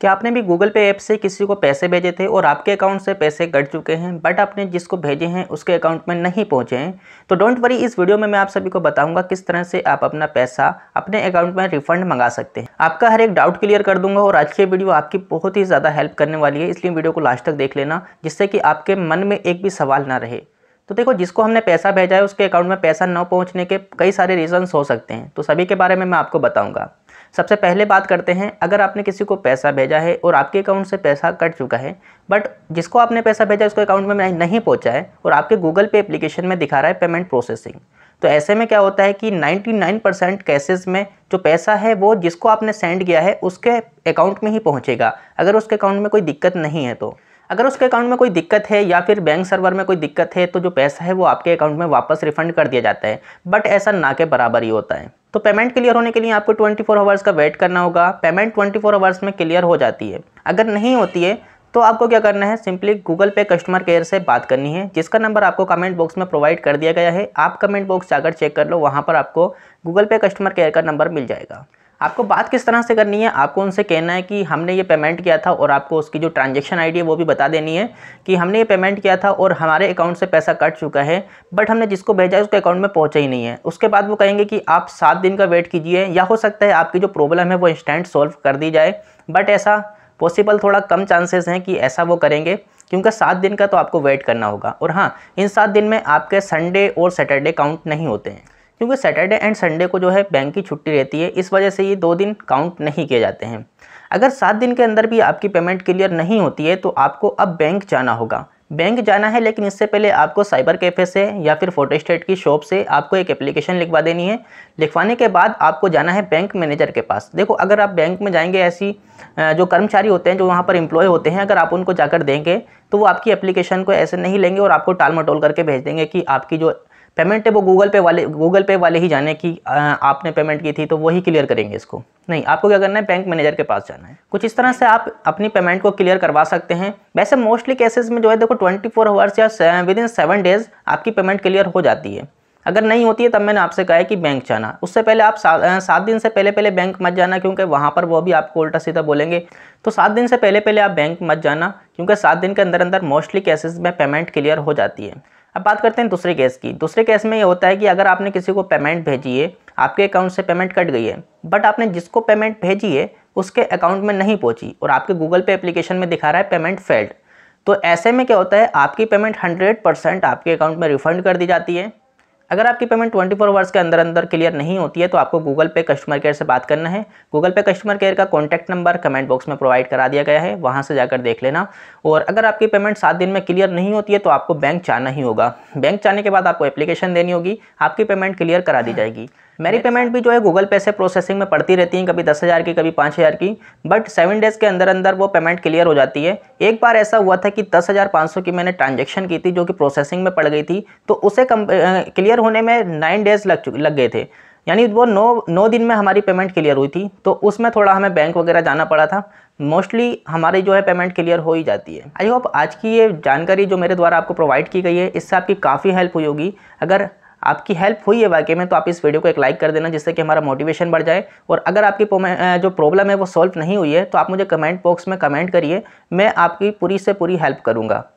कि आपने भी गूगल पे ऐप से किसी को पैसे भेजे थे और आपके अकाउंट से पैसे कट चुके हैं बट आपने जिसको भेजे हैं उसके अकाउंट में नहीं पहुँचे हैं तो डोंट वरी इस वीडियो में मैं आप सभी को बताऊँगा किस तरह से आप अपना पैसा अपने अकाउंट में रिफंड मंगा सकते हैं आपका हर एक डाउट क्लियर कर दूंगा और आज की वीडियो आपकी बहुत ही ज़्यादा हेल्प करने वाली है इसलिए वीडियो को लास्ट तक देख लेना जिससे कि आपके मन में एक भी सवाल ना रहे तो देखो जिसको हमने पैसा भेजा है उसके अकाउंट में पैसा न पहुंचने के कई सारे रीजंस हो सकते हैं तो सभी के बारे में मैं आपको बताऊंगा सबसे पहले बात करते हैं अगर आपने किसी को पैसा भेजा है और आपके अकाउंट से पैसा कट चुका है बट जिसको आपने पैसा भेजा उसको अकाउंट में नहीं पहुंचा है और आपके गूगल पे एप्लीकेशन में दिखा रहा है पेमेंट प्रोसेसिंग तो ऐसे में क्या होता है कि 99 परसेंट केसेस में जो पैसा है वो जिसको आपने सेंड किया है उसके अकाउंट में ही पहुंचेगा अगर उसके अकाउंट में कोई दिक्कत नहीं है तो अगर उसके अकाउंट में कोई दिक्कत है या फिर बैंक सर्वर में कोई दिक्कत है तो जो पैसा है वो आपके अकाउंट में वापस रिफंड कर दिया जाता है बट ऐसा ना के बराबर ही होता है तो पेमेंट क्लियर होने के लिए आपको 24 फोर आवर्स का वेट करना होगा पेमेंट 24 फोर आवर्स में क्लियर हो जाती है अगर नहीं होती है तो आपको क्या करना है simply Google Pay customer care से बात करनी है जिसका नंबर आपको कमेंट बॉक्स में प्रोवाइड कर दिया गया है आप कमेंट बॉक्स जाकर चेक कर लो वहाँ पर आपको गूगल पे कस्टमर केयर का नंबर मिल जाएगा आपको बात किस तरह से करनी है आपको उनसे कहना है कि हमने ये पेमेंट किया था और आपको उसकी जो ट्रांजेक्शन आईडी है वो भी बता देनी है कि हमने ये पेमेंट किया था और हमारे अकाउंट से पैसा कट चुका है बट हमने जिसको भेजा है उसके अकाउंट में पहुँचा ही नहीं है उसके बाद वो कहेंगे कि आप सात दिन का वेट कीजिए या हो सकता है आपकी जो प्रॉब्लम है वो इंस्टेंट सॉल्व कर दी जाए बट ऐसा पॉसिबल थोड़ा कम चांसेस हैं कि ऐसा वो करेंगे क्योंकि सात दिन का तो आपको वेट करना होगा और हाँ इन सात दिन में आपके संडे और सैटरडे काउंट नहीं होते हैं क्योंकि सैटरडे एंड संडे को जो है बैंक की छुट्टी रहती है इस वजह से ये दो दिन काउंट नहीं किए जाते हैं अगर सात दिन के अंदर भी आपकी पेमेंट क्लियर नहीं होती है तो आपको अब बैंक जाना होगा बैंक जाना है लेकिन इससे पहले आपको साइबर कैफ़े से या फिर फोटो स्टेट की शॉप से आपको एक एप्लीकेशन लिखवा देनी है लिखवाने के बाद आपको जाना है बैंक मैनेजर के पास देखो अगर आप बैंक में जाएंगे ऐसी जो कर्मचारी होते हैं जो वहाँ पर एम्प्लॉय होते हैं अगर आप उनको जाकर देंगे तो वो आपकी एप्लीकेशन को ऐसे नहीं लेंगे और आपको टाल मटोल करके भेज देंगे कि आपकी जो पेमेंट है वो गूगल पे वाले गूगल पे वाले ही जाने कि आपने पेमेंट की थी तो वही क्लियर करेंगे इसको नहीं आपको क्या करना है बैंक मैनेजर के पास जाना है कुछ इस तरह से आप अपनी पेमेंट को क्लियर करवा सकते हैं वैसे मोस्टली केसेस में जो है देखो ट्वेंटी फोर आवर्स या विद इन सेवन डेज़ आपकी पेमेंट क्लियर हो जाती है अगर नहीं होती है तब मैंने आपसे कहा है कि बैंक जाना उससे पहले आप सात दिन से पहले पहले बैंक मत जाना क्योंकि वहाँ पर वो भी आपको उल्टा सीधा बोलेंगे तो सात दिन से पहले पहले आप बैंक मत जाना क्योंकि सात दिन के अंदर अंदर मोस्टली केसेस में पेमेंट क्लियर हो जाती है अब बात करते हैं दूसरे केस की दूसरे केस में ये होता है कि अगर आपने किसी को पेमेंट भेजी है आपके अकाउंट से पेमेंट कट गई है बट आपने जिसको पेमेंट भेजी है उसके अकाउंट में नहीं पहुंची और आपके गूगल पे एप्लीकेशन में दिखा रहा है पेमेंट फेल्ड तो ऐसे में क्या होता है आपकी पेमेंट हंड्रेड परसेंट आपके अकाउंट में रिफंड कर दी जाती है अगर आपकी पेमेंट 24 फोर आवर्स के अंदर अंदर क्लियर नहीं होती है तो आपको गूगल पे कस्टमर केयर से बात करना है गूगल पे कस्टमर केयर का कॉन्टैक्ट नंबर कमेंट बॉक्स में प्रोवाइड करा दिया गया है वहाँ से जाकर देख लेना और अगर आपकी पेमेंट सात दिन में क्लियर नहीं होती है तो आपको बैंक जाना ही होगा बैंक जाने के बाद आपको एप्लीकेशन देनी होगी आपकी पेमेंट क्लियर करा दी जाएगी मेरी पेमेंट भी जो है गूगल पे से प्रोसेसिंग में पड़ती रहती है कभी दस हज़ार की कभी पाँच हज़ार की बट सेवन डेज़ के अंदर अंदर वो पेमेंट क्लियर हो जाती है एक बार ऐसा हुआ था कि दस हज़ार पाँच सौ की मैंने ट्रांजेक्शन की थी जो कि प्रोसेसिंग में पड़ गई थी तो उसे कम क्लियर होने में नाइन डेज़ लग लग गए थे यानी वो नौ नौ दिन में हमारी पेमेंट क्लियर हुई थी तो उसमें थोड़ा हमें बैंक वगैरह जाना पड़ा था मोस्टली हमारी जो है पेमेंट क्लियर हो ही जाती है आई होप आज की ये जानकारी जो मेरे द्वारा आपको प्रोवाइड की गई है इससे आपकी काफ़ी हेल्प हुई होगी अगर आपकी हेल्प हुई है वाकई में तो आप इस वीडियो को एक लाइक कर देना जिससे कि हमारा मोटिवेशन बढ़ जाए और अगर आपकी जो प्रॉब्लम है वो सॉल्व नहीं हुई है तो आप मुझे कमेंट बॉक्स में कमेंट करिए मैं आपकी पूरी से पूरी हेल्प करूँगा